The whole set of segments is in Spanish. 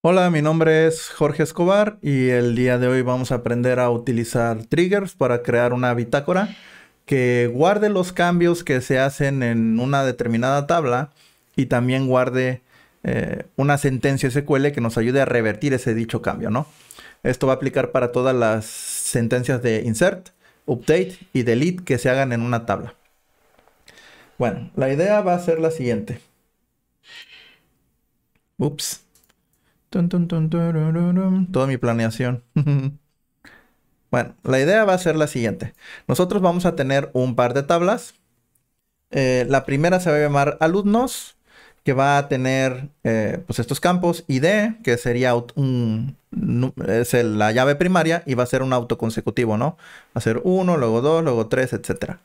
Hola, mi nombre es Jorge Escobar y el día de hoy vamos a aprender a utilizar triggers para crear una bitácora que guarde los cambios que se hacen en una determinada tabla y también guarde eh, una sentencia SQL que nos ayude a revertir ese dicho cambio, ¿no? Esto va a aplicar para todas las sentencias de insert, update y delete que se hagan en una tabla. Bueno, la idea va a ser la siguiente. Ups toda mi planeación. bueno, la idea va a ser la siguiente. Nosotros vamos a tener un par de tablas. Eh, la primera se va a llamar alumnos, que va a tener eh, pues estos campos ID, que sería un, es la llave primaria y va a ser un auto consecutivo, ¿no? Va a ser uno, luego dos, luego tres, etc.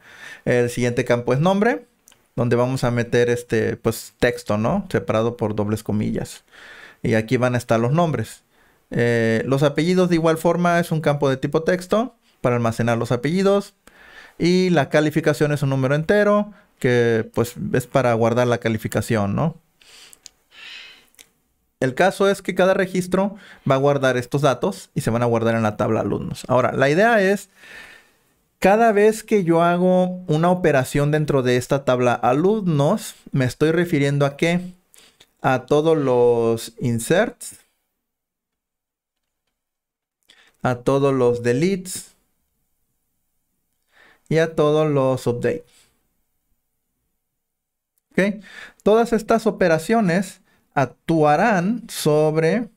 El siguiente campo es nombre, donde vamos a meter este pues texto, ¿no? Separado por dobles comillas. Y aquí van a estar los nombres. Eh, los apellidos de igual forma es un campo de tipo texto para almacenar los apellidos. Y la calificación es un número entero que pues es para guardar la calificación, ¿no? El caso es que cada registro va a guardar estos datos y se van a guardar en la tabla alumnos. Ahora, la idea es, cada vez que yo hago una operación dentro de esta tabla alumnos, me estoy refiriendo a que a todos los inserts, a todos los deletes y a todos los updates. ¿Okay? Todas estas operaciones actuarán sobre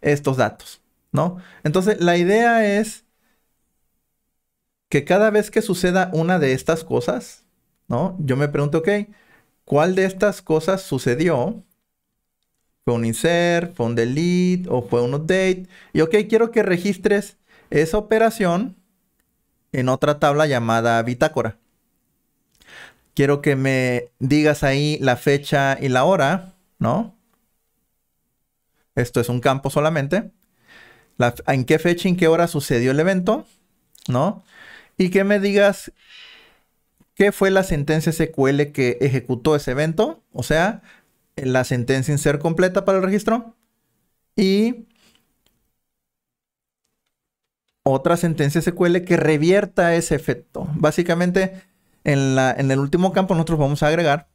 estos datos, ¿no? Entonces, la idea es que cada vez que suceda una de estas cosas, ¿no? Yo me pregunto, ok, ¿Cuál de estas cosas sucedió? ¿Fue un insert, fue un delete o fue un update? Y ok, quiero que registres esa operación en otra tabla llamada bitácora. Quiero que me digas ahí la fecha y la hora, ¿no? Esto es un campo solamente. en qué fecha y en qué hora sucedió el evento, ¿no? Y que me digas ¿Qué fue la sentencia SQL que ejecutó ese evento? O sea, la sentencia insert completa para el registro. Y otra sentencia SQL que revierta ese efecto. Básicamente, en, la, en el último campo nosotros vamos a agregar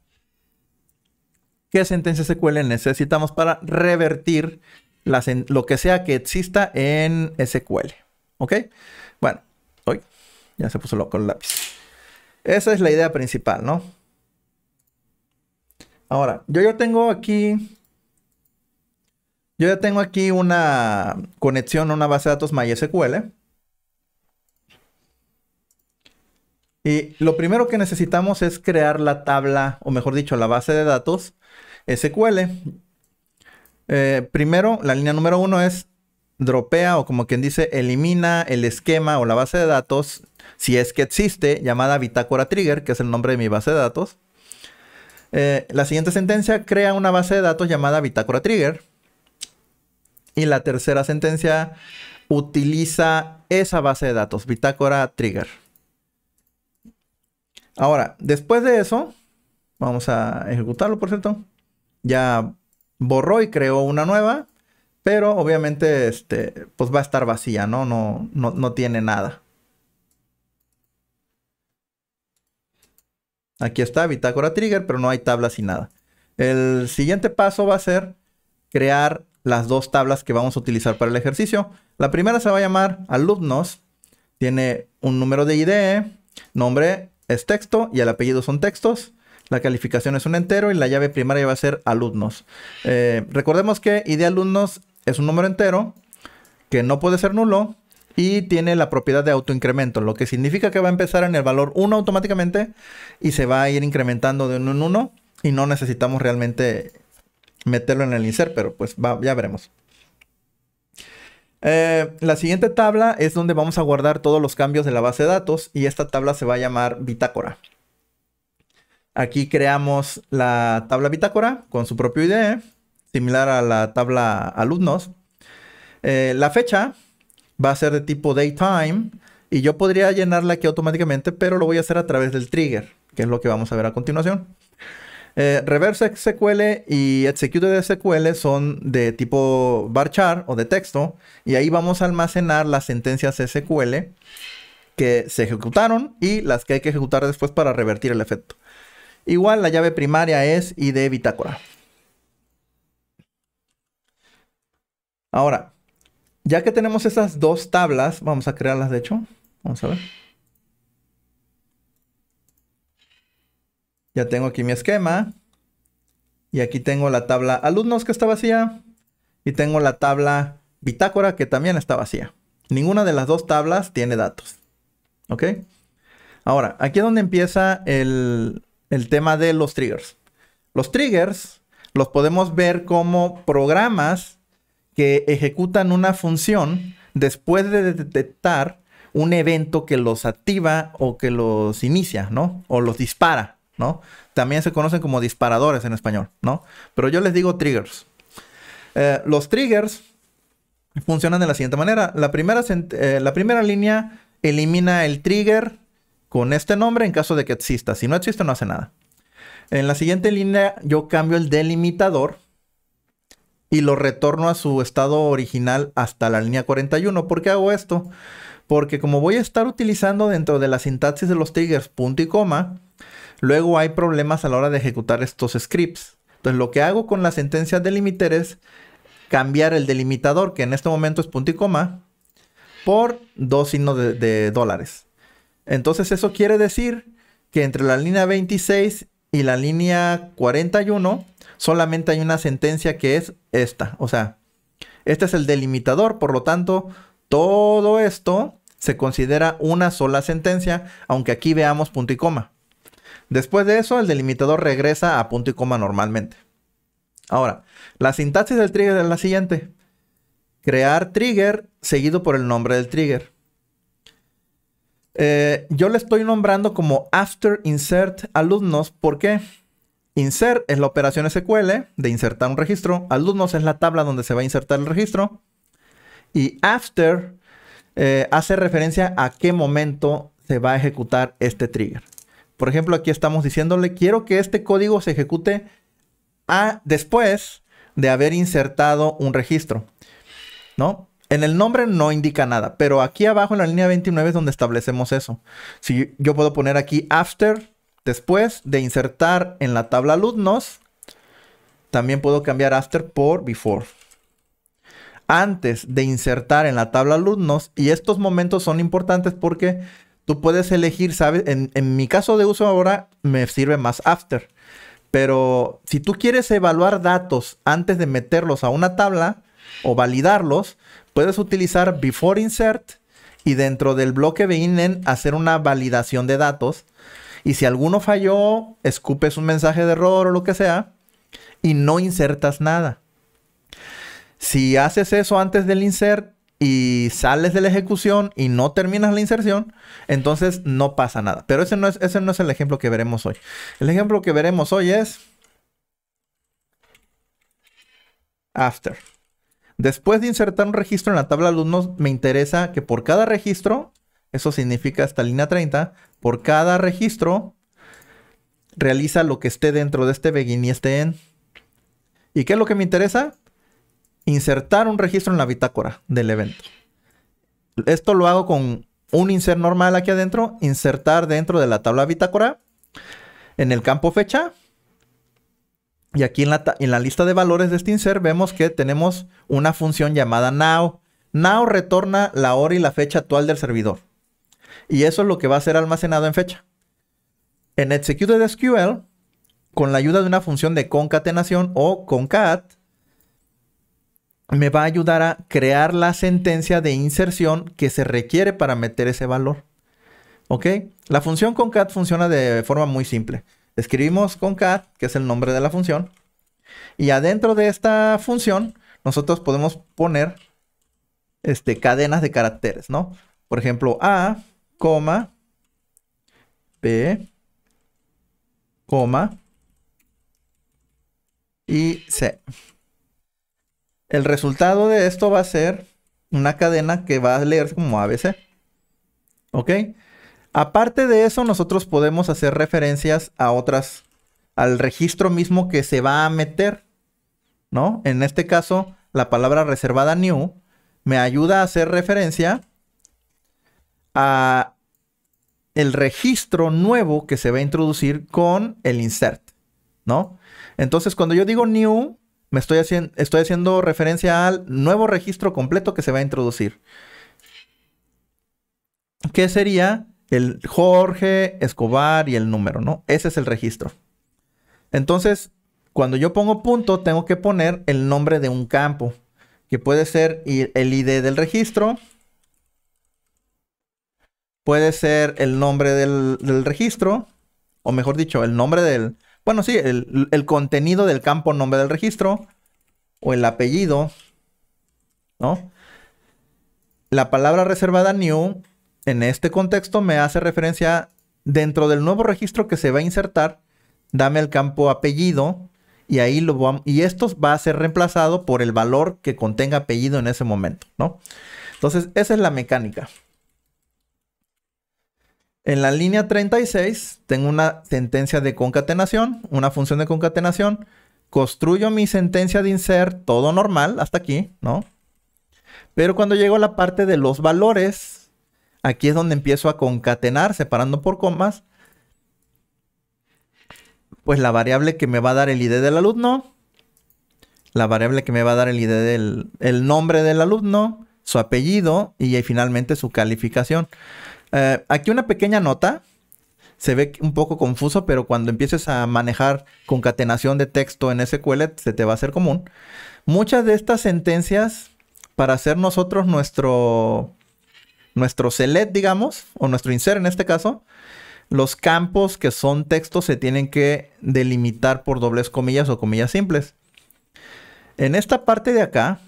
qué sentencia SQL necesitamos para revertir lo que sea que exista en SQL. ¿Ok? Bueno, hoy ya se puso loco el lápiz. Esa es la idea principal, ¿no? Ahora, yo ya tengo aquí... Yo ya tengo aquí una conexión a una base de datos MySQL. Y lo primero que necesitamos es crear la tabla, o mejor dicho, la base de datos SQL. Eh, primero, la línea número uno es dropea o como quien dice, elimina el esquema o la base de datos, si es que existe, llamada bitácora trigger, que es el nombre de mi base de datos. Eh, la siguiente sentencia crea una base de datos llamada bitácora trigger. Y la tercera sentencia utiliza esa base de datos, bitácora trigger. Ahora, después de eso, vamos a ejecutarlo, por cierto. Ya borró y creó una nueva pero obviamente, este, pues va a estar vacía, ¿no? No, no, tiene nada. Aquí está bitácora trigger, pero no hay tablas y nada. El siguiente paso va a ser crear las dos tablas que vamos a utilizar para el ejercicio. La primera se va a llamar alumnos. Tiene un número de ID, e, nombre es texto y el apellido son textos. La calificación es un entero y la llave primaria va a ser alumnos. Eh, recordemos que ID e alumnos es un número entero que no puede ser nulo y tiene la propiedad de autoincremento, lo que significa que va a empezar en el valor 1 automáticamente y se va a ir incrementando de 1 en 1 y no necesitamos realmente meterlo en el insert, pero pues ya veremos. Eh, la siguiente tabla es donde vamos a guardar todos los cambios de la base de datos y esta tabla se va a llamar bitácora. Aquí creamos la tabla bitácora con su propio IDE similar a la tabla alumnos. Eh, la fecha va a ser de tipo daytime y yo podría llenarla aquí automáticamente, pero lo voy a hacer a través del trigger, que es lo que vamos a ver a continuación. Eh, reverse SQL y executed SQL son de tipo varchar o de texto y ahí vamos a almacenar las sentencias SQL que se ejecutaron y las que hay que ejecutar después para revertir el efecto. Igual la llave primaria es ID bitácora. Ahora, ya que tenemos esas dos tablas, vamos a crearlas de hecho. Vamos a ver. Ya tengo aquí mi esquema. Y aquí tengo la tabla alumnos que está vacía. Y tengo la tabla bitácora que también está vacía. Ninguna de las dos tablas tiene datos. ¿Ok? Ahora, aquí es donde empieza el, el tema de los triggers. Los triggers los podemos ver como programas que ejecutan una función después de detectar un evento que los activa o que los inicia, ¿no? O los dispara, ¿no? También se conocen como disparadores en español, ¿no? Pero yo les digo triggers. Eh, los triggers funcionan de la siguiente manera. La primera, eh, la primera línea elimina el trigger con este nombre en caso de que exista. Si no existe, no hace nada. En la siguiente línea yo cambio el delimitador y lo retorno a su estado original hasta la línea 41. ¿Por qué hago esto? Porque como voy a estar utilizando dentro de la sintaxis de los triggers punto y coma, luego hay problemas a la hora de ejecutar estos scripts. Entonces lo que hago con la sentencia delimiter es cambiar el delimitador, que en este momento es punto y coma, por dos signos de, de dólares. Entonces eso quiere decir que entre la línea 26 y la línea 41 solamente hay una sentencia que es esta. O sea, este es el delimitador, por lo tanto, todo esto se considera una sola sentencia, aunque aquí veamos punto y coma. Después de eso, el delimitador regresa a punto y coma normalmente. Ahora, la sintaxis del trigger es la siguiente. Crear trigger seguido por el nombre del trigger. Eh, yo le estoy nombrando como after insert alumnos. ¿Por qué? Insert es la operación SQL de insertar un registro. Alumnos es la tabla donde se va a insertar el registro. Y after eh, hace referencia a qué momento se va a ejecutar este trigger. Por ejemplo, aquí estamos diciéndole, quiero que este código se ejecute después de haber insertado un registro. ¿No? En el nombre no indica nada, pero aquí abajo en la línea 29 es donde establecemos eso. Si yo puedo poner aquí after Después de insertar en la tabla alumnos, también puedo cambiar after por before. Antes de insertar en la tabla alumnos, y estos momentos son importantes porque tú puedes elegir, En, en mi caso de uso ahora me sirve más after. Pero si tú quieres evaluar datos antes de meterlos a una tabla o validarlos, puedes utilizar before insert y dentro del bloque de INEN hacer una validación de datos y si alguno falló, escupes un mensaje de error o lo que sea y no insertas nada. Si haces eso antes del insert y sales de la ejecución y no terminas la inserción, entonces no pasa nada. Pero ese no es, ese no es el ejemplo que veremos hoy. El ejemplo que veremos hoy es after. Después de insertar un registro en la tabla de alumnos, me interesa que por cada registro, eso significa esta línea 30, por cada registro, realiza lo que esté dentro de este begin y este end. ¿Y qué es lo que me interesa? Insertar un registro en la bitácora del evento. Esto lo hago con un insert normal aquí adentro, insertar dentro de la tabla bitácora, en el campo fecha, y aquí en la, en la, lista de valores de este insert vemos que tenemos una función llamada now. Now retorna la hora y la fecha actual del servidor y eso es lo que va a ser almacenado en fecha. En Executed SQL, con la ayuda de una función de concatenación o concat, me va a ayudar a crear la sentencia de inserción que se requiere para meter ese valor. ¿Ok? La función concat funciona de forma muy simple. Escribimos concat, que es el nombre de la función, y adentro de esta función nosotros podemos poner este, cadenas de caracteres, ¿no? Por ejemplo, A coma, B, coma y C. El resultado de esto va a ser una cadena que va a leerse como ABC. ¿Ok? Aparte de eso, nosotros podemos hacer referencias a otras, al registro mismo que se va a meter, ¿no? En este caso, la palabra reservada new me ayuda a hacer referencia el registro nuevo que se va a introducir con el insert, ¿no? Entonces, cuando yo digo new, me estoy, estoy haciendo referencia al nuevo registro completo que se va a introducir. que sería el Jorge, Escobar y el número, ¿no? Ese es el registro. Entonces, cuando yo pongo punto, tengo que poner el nombre de un campo, que puede ser el ID del registro, Puede ser el nombre del, registro, o mejor dicho, el nombre del... Bueno, sí, el, contenido del campo nombre del registro, o el apellido, ¿no? La palabra reservada new en este contexto me hace referencia dentro del nuevo registro que se va a insertar, dame el campo apellido y ahí lo y esto va a ser reemplazado por el valor que contenga apellido en ese momento, ¿no? Entonces, esa es la mecánica. En la línea 36 tengo una sentencia de concatenación, una función de concatenación. Construyo mi sentencia de insert, todo normal hasta aquí, ¿no? Pero cuando llego a la parte de los valores, aquí es donde empiezo a concatenar, separando por comas, pues la variable que me va a dar el ID del alumno, la variable que me va a dar el ID del nombre del alumno, su apellido y finalmente su calificación. Eh, aquí una pequeña nota. Se ve un poco confuso, pero cuando empieces a manejar concatenación de texto en SQL, se te va a hacer común. Muchas de estas sentencias, para hacer nosotros nuestro, nuestro select, digamos, o nuestro insert en este caso, los campos que son textos se tienen que delimitar por dobles comillas o comillas simples. En esta parte de acá,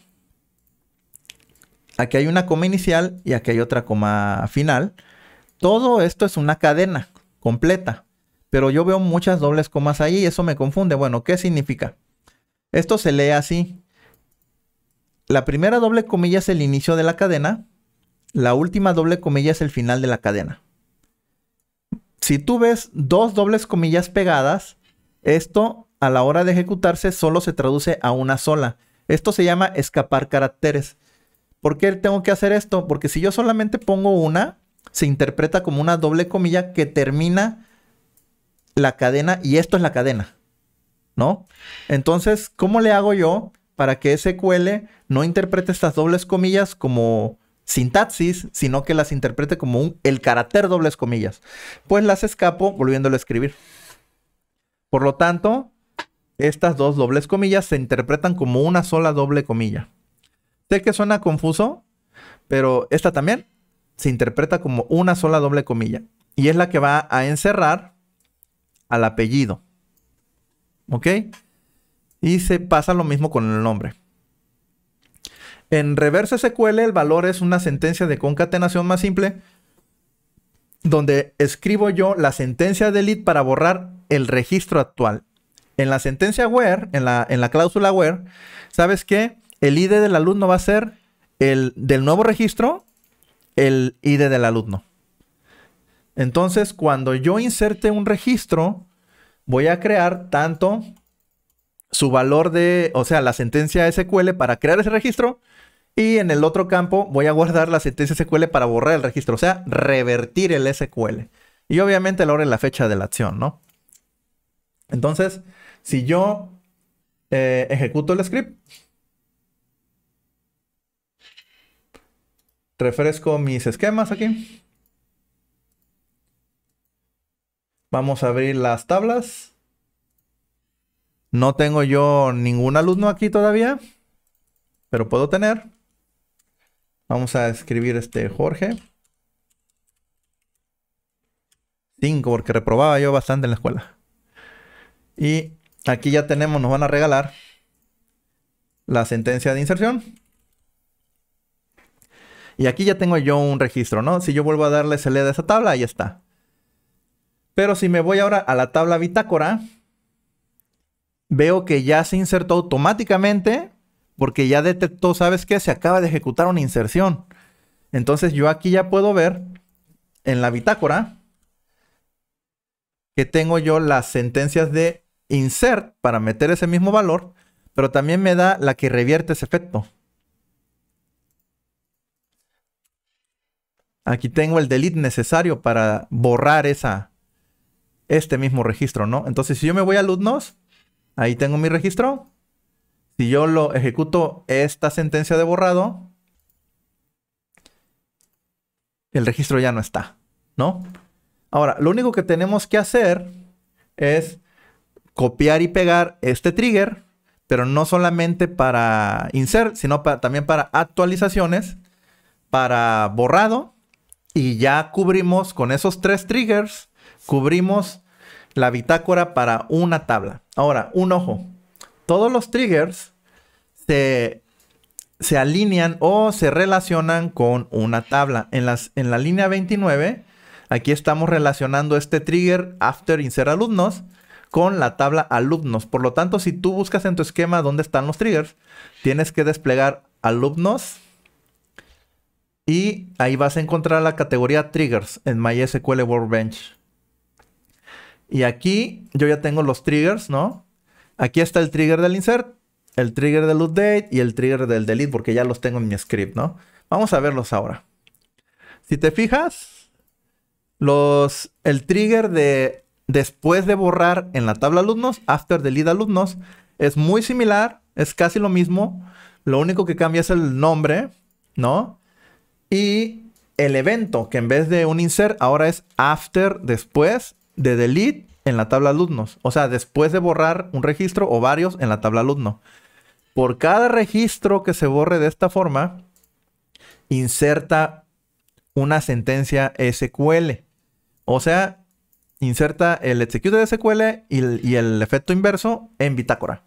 aquí hay una coma inicial y aquí hay otra coma final. Todo esto es una cadena completa, pero yo veo muchas dobles comas ahí y eso me confunde. Bueno, ¿qué significa? Esto se lee así. La primera doble comilla es el inicio de la cadena, la última doble comilla es el final de la cadena. Si tú ves dos dobles comillas pegadas, esto a la hora de ejecutarse solo se traduce a una sola. Esto se llama escapar caracteres. ¿Por qué tengo que hacer esto? Porque si yo solamente pongo una, se interpreta como una doble comilla que termina la cadena y esto es la cadena, ¿no? Entonces, ¿cómo le hago yo para que SQL no interprete estas dobles comillas como sintaxis, sino que las interprete como el carácter dobles comillas? Pues las escapo volviéndolo a escribir. Por lo tanto, estas dos dobles comillas se interpretan como una sola doble comilla. Sé que suena confuso, pero esta también, se interpreta como una sola doble comilla y es la que va a encerrar al apellido. ¿Ok? Y se pasa lo mismo con el nombre. En reverse SQL el valor es una sentencia de concatenación más simple donde escribo yo la sentencia delete para borrar el registro actual. En la sentencia where, en la, en la cláusula where, ¿sabes qué? El ID del alumno va a ser el del nuevo registro el ID del alumno. Entonces, cuando yo inserte un registro, voy a crear tanto su valor de, o sea, la sentencia SQL para crear ese registro y en el otro campo voy a guardar la sentencia SQL para borrar el registro, o sea, revertir el SQL. Y obviamente el la fecha de la acción, ¿no? Entonces, si yo eh, ejecuto el script, Refresco mis esquemas aquí. Vamos a abrir las tablas. No tengo yo ningún alumno aquí todavía, pero puedo tener. Vamos a escribir este Jorge. 5, porque reprobaba yo bastante en la escuela. Y aquí ya tenemos, nos van a regalar la sentencia de inserción. Y aquí ya tengo yo un registro, ¿no? Si yo vuelvo a darle select a esa tabla, ahí está. Pero si me voy ahora a la tabla bitácora, veo que ya se insertó automáticamente porque ya detectó, ¿sabes qué? Se acaba de ejecutar una inserción. Entonces yo aquí ya puedo ver en la bitácora que tengo yo las sentencias de insert para meter ese mismo valor, pero también me da la que revierte ese efecto. Aquí tengo el delete necesario para borrar esa, este mismo registro, ¿no? Entonces, si yo me voy a Ludnos ahí tengo mi registro. Si yo lo ejecuto esta sentencia de borrado, el registro ya no está, ¿no? Ahora, lo único que tenemos que hacer es copiar y pegar este trigger, pero no solamente para insert, sino también para actualizaciones, para borrado y ya cubrimos con esos tres triggers, cubrimos la bitácora para una tabla. Ahora, un ojo. Todos los triggers se, alinean o se relacionan con una tabla. En, las, en la línea 29, aquí estamos relacionando este trigger after insert alumnos con la tabla alumnos. Por lo tanto, si tú buscas en tu esquema dónde están los triggers, tienes que desplegar alumnos y ahí vas a encontrar la categoría Triggers en MySQL Workbench. Y aquí yo ya tengo los triggers, ¿no? Aquí está el trigger del insert, el trigger del update y el trigger del delete porque ya los tengo en mi script, ¿no? Vamos a verlos ahora. Si te fijas, los, el trigger de después de borrar en la tabla alumnos, after delete alumnos, es muy similar, es casi lo mismo. Lo único que cambia es el nombre, ¿no? Y el evento, que en vez de un insert, ahora es after, después de delete en la tabla alumnos. O sea, después de borrar un registro o varios en la tabla alumno. Por cada registro que se borre de esta forma, inserta una sentencia SQL. O sea, inserta el execute de SQL y el, y el efecto inverso en bitácora.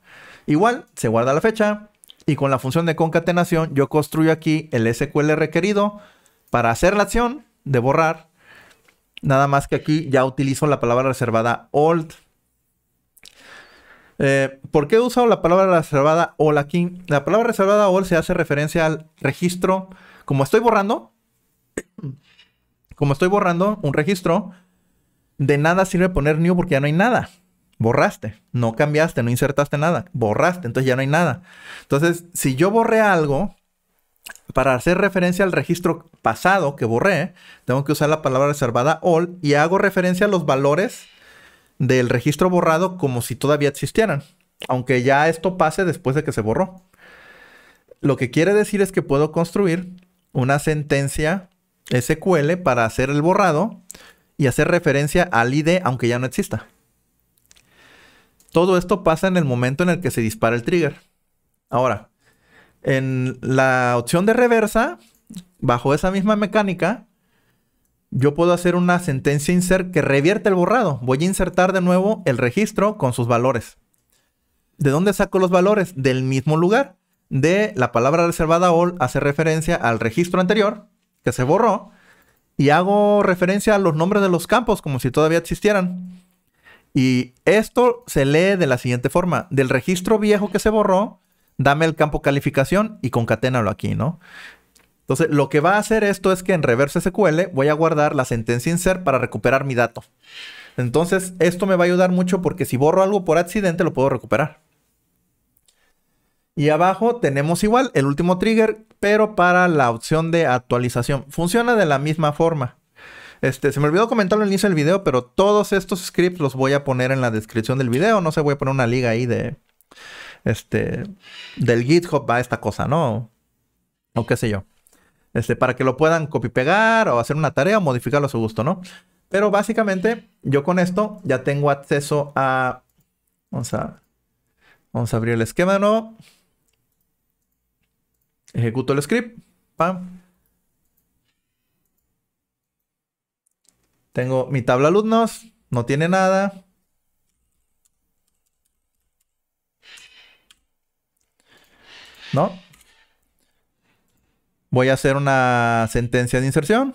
Igual, se guarda la fecha, y con la función de concatenación, yo construyo aquí el SQL requerido para hacer la acción de borrar. Nada más que aquí ya utilizo la palabra reservada old. Eh, ¿Por qué he usado la palabra reservada old aquí? La palabra reservada old se hace referencia al registro. Como estoy borrando, como estoy borrando un registro, de nada sirve poner new porque ya no hay nada borraste, no cambiaste, no insertaste nada, borraste, entonces ya no hay nada. Entonces, si yo borré algo, para hacer referencia al registro pasado que borré, tengo que usar la palabra reservada all y hago referencia a los valores del registro borrado como si todavía existieran, aunque ya esto pase después de que se borró. Lo que quiere decir es que puedo construir una sentencia SQL para hacer el borrado y hacer referencia al ID aunque ya no exista. Todo esto pasa en el momento en el que se dispara el trigger. Ahora, en la opción de reversa, bajo esa misma mecánica, yo puedo hacer una sentencia insert que revierte el borrado. Voy a insertar de nuevo el registro con sus valores. ¿De dónde saco los valores? Del mismo lugar. De la palabra reservada all hace referencia al registro anterior que se borró y hago referencia a los nombres de los campos como si todavía existieran. Y esto se lee de la siguiente forma. Del registro viejo que se borró, dame el campo calificación y concaténalo aquí, ¿no? Entonces, lo que va a hacer esto es que en reverse SQL voy a guardar la sentencia insert para recuperar mi dato. Entonces, esto me va a ayudar mucho porque si borro algo por accidente, lo puedo recuperar. Y abajo tenemos igual el último trigger, pero para la opción de actualización. Funciona de la misma forma. Este, se me olvidó comentarlo al inicio del video, pero todos estos scripts los voy a poner en la descripción del video. No sé, voy a poner una liga ahí de. Este. Del GitHub a esta cosa, ¿no? O qué sé yo. Este, para que lo puedan copy pegar o hacer una tarea o modificarlo a su gusto, ¿no? Pero básicamente, yo con esto ya tengo acceso a. Vamos a. Vamos a abrir el esquema no Ejecuto el script. Pam. Tengo mi tabla alumnos, no tiene nada. ¿No? Voy a hacer una sentencia de inserción.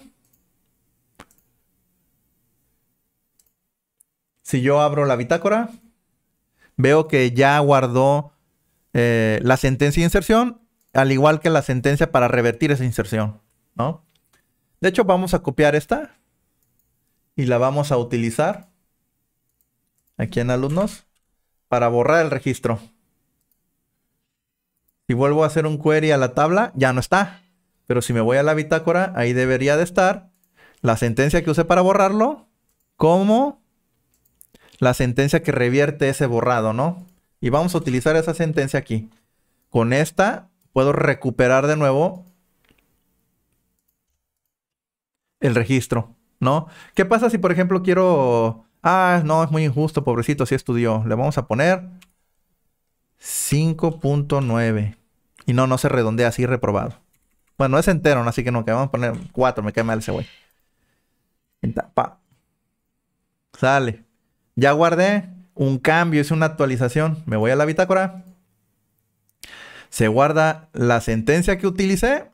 Si yo abro la bitácora, veo que ya guardó eh, la sentencia de inserción, al igual que la sentencia para revertir esa inserción, ¿no? De hecho, vamos a copiar esta y la vamos a utilizar aquí en alumnos para borrar el registro. Si vuelvo a hacer un query a la tabla, ya no está. Pero si me voy a la bitácora, ahí debería de estar la sentencia que usé para borrarlo, como la sentencia que revierte ese borrado, ¿no? Y vamos a utilizar esa sentencia aquí. Con esta puedo recuperar de nuevo el registro. ¿no? ¿Qué pasa si, por ejemplo, quiero... Ah, no, es muy injusto, pobrecito, sí estudió. Le vamos a poner 5.9. Y no, no se redondea así, reprobado. Bueno, es entero, así que no, que vamos a poner 4, me cae mal ese güey. Pa. Sale. Ya guardé un cambio, es una actualización. Me voy a la bitácora. Se guarda la sentencia que utilicé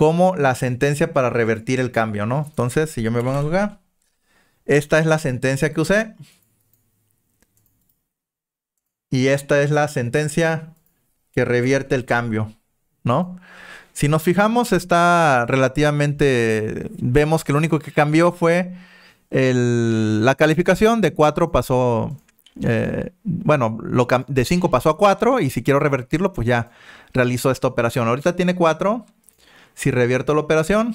como la sentencia para revertir el cambio, ¿no? Entonces, si yo me pongo acá, esta es la sentencia que usé. Y esta es la sentencia que revierte el cambio, ¿no? Si nos fijamos, está relativamente... Vemos que lo único que cambió fue la calificación de 4 pasó... Eh, bueno, de 5 pasó a 4 y si quiero revertirlo, pues ya realizó esta operación. Ahorita tiene 4, si revierto la operación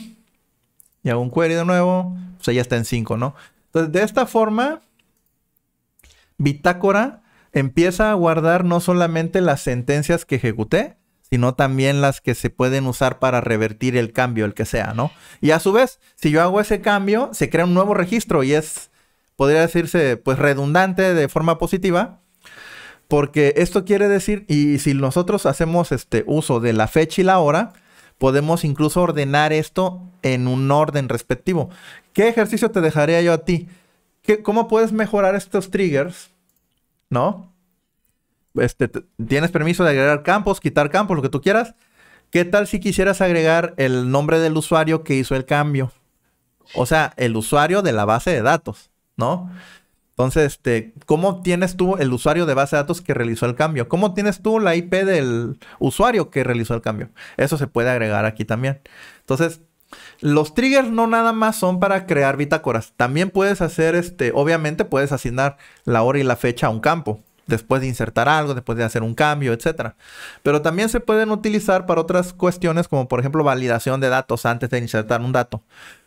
y hago un query de nuevo, pues ya está en 5, ¿no? Entonces, de esta forma, Bitácora empieza a guardar no solamente las sentencias que ejecuté, sino también las que se pueden usar para revertir el cambio, el que sea, ¿no? Y a su vez, si yo hago ese cambio, se crea un nuevo registro y es, podría decirse, pues redundante de forma positiva, porque esto quiere decir, y si nosotros hacemos este uso de la fecha y la hora, podemos incluso ordenar esto en un orden respectivo. ¿Qué ejercicio te dejaría yo a ti? ¿Cómo puedes mejorar estos triggers? ¿No? Este, tienes permiso de agregar campos, quitar campos, lo que tú quieras. ¿Qué tal si quisieras agregar el nombre del usuario que hizo el cambio? O sea, el usuario de la base de datos, ¿no? Entonces, este, ¿cómo tienes tú el usuario de base de datos que realizó el cambio? ¿Cómo tienes tú la IP del usuario que realizó el cambio? Eso se puede agregar aquí también. Entonces, los triggers no nada más son para crear bitácoras. También puedes hacer, este, obviamente puedes asignar la hora y la fecha a un campo. Después de insertar algo, después de hacer un cambio, etc. Pero también se pueden utilizar para otras cuestiones como por ejemplo validación de datos antes de insertar un dato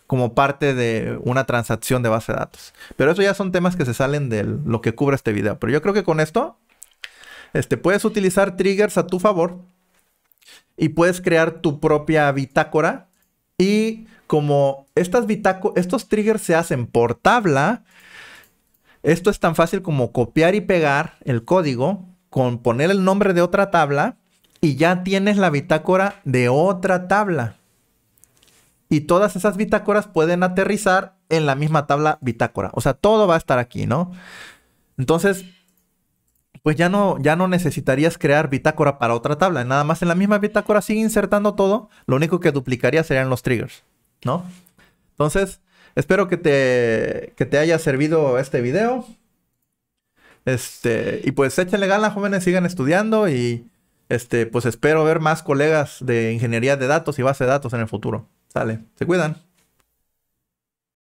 como parte de una transacción de base de datos. Pero eso ya son temas que se salen de lo que cubre este video. Pero yo creo que con esto este, puedes utilizar triggers a tu favor y puedes crear tu propia bitácora. Y como estas estos triggers se hacen por tabla, esto es tan fácil como copiar y pegar el código con poner el nombre de otra tabla y ya tienes la bitácora de otra tabla y todas esas bitácoras pueden aterrizar en la misma tabla bitácora. O sea, todo va a estar aquí, ¿no? Entonces, pues ya no, ya no necesitarías crear bitácora para otra tabla. Nada más en la misma bitácora sigue insertando todo. Lo único que duplicaría serían los triggers, ¿no? Entonces, espero que te, te haya servido este video. Este, y pues échenle ganas, jóvenes, sigan estudiando y este, pues espero ver más colegas de ingeniería de datos y base de datos en el futuro. Sale, se cuidan.